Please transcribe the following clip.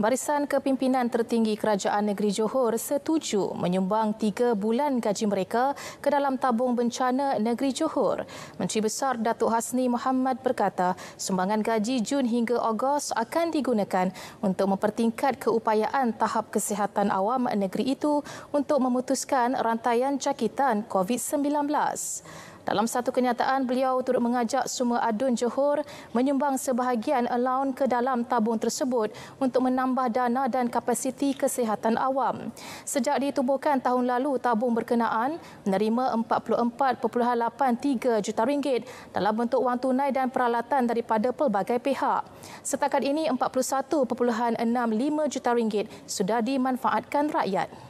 Barisan kepimpinan tertinggi Kerajaan Negeri Johor setuju menyumbang tiga bulan gaji mereka ke dalam tabung bencana Negeri Johor. Menteri Besar Datuk Hasni Muhammad berkata, sumbangan gaji Jun hingga Ogos akan digunakan untuk mempertingkat keupayaan tahap kesihatan awam negeri itu untuk memutuskan rantaian jangkitan COVID-19. Dalam satu kenyataan, beliau turut mengajak semua adun Johor menyumbang sebahagian allowance ke dalam tabung tersebut untuk menambah dana dan kapasiti kesihatan awam. Sejak ditubuhkan tahun lalu, tabung berkenaan menerima 44.83 juta ringgit dalam bentuk wang tunai dan peralatan daripada pelbagai pihak. Setakat ini, 41.65 juta ringgit sudah dimanfaatkan rakyat.